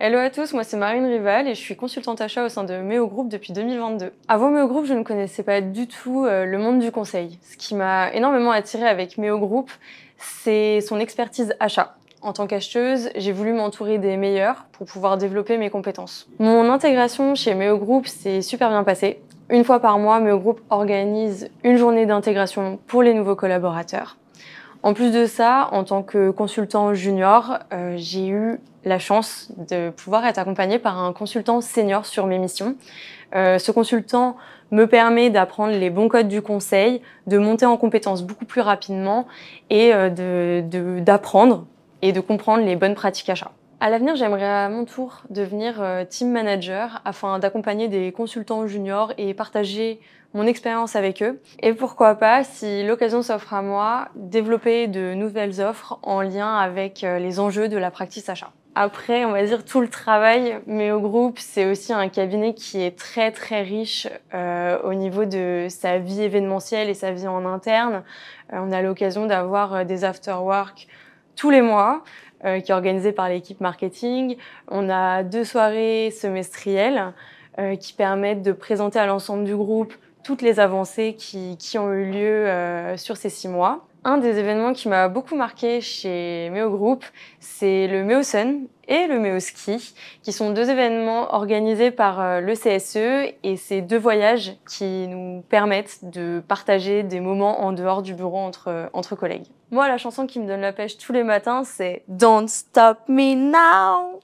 Hello à tous, moi c'est Marine Rival et je suis consultante achat au sein de Meo Group depuis 2022. Avant Meo Group, je ne connaissais pas du tout euh, le monde du conseil. Ce qui m'a énormément attirée avec Meo Group, c'est son expertise achat. En tant qu'acheteuse, j'ai voulu m'entourer des meilleurs pour pouvoir développer mes compétences. Mon intégration chez Meo Group s'est super bien passée. Une fois par mois, Meo Group organise une journée d'intégration pour les nouveaux collaborateurs. En plus de ça, en tant que consultant junior, euh, j'ai eu la chance de pouvoir être accompagnée par un consultant senior sur mes missions. Euh, ce consultant me permet d'apprendre les bons codes du conseil, de monter en compétences beaucoup plus rapidement et euh, d'apprendre et de comprendre les bonnes pratiques achats. À l'avenir, j'aimerais à mon tour devenir euh, team manager afin d'accompagner des consultants juniors et partager mon expérience avec eux. Et pourquoi pas, si l'occasion s'offre à moi, développer de nouvelles offres en lien avec euh, les enjeux de la practice achat. Après, on va dire tout le travail, mais au groupe, c'est aussi un cabinet qui est très très riche euh, au niveau de sa vie événementielle et sa vie en interne. on a l'occasion d'avoir des after-work tous les mois, euh, qui est organisé par l'équipe marketing. On a deux soirées semestrielles euh, qui permettent de présenter à l'ensemble du groupe toutes les avancées qui, qui ont eu lieu euh, sur ces six mois. Un des événements qui m'a beaucoup marqué chez Meo Group, c'est le Meo Sun, et le Méoski, qui sont deux événements organisés par euh, le CSE et ces deux voyages qui nous permettent de partager des moments en dehors du bureau entre, euh, entre collègues. Moi, la chanson qui me donne la pêche tous les matins, c'est Don't Stop Me Now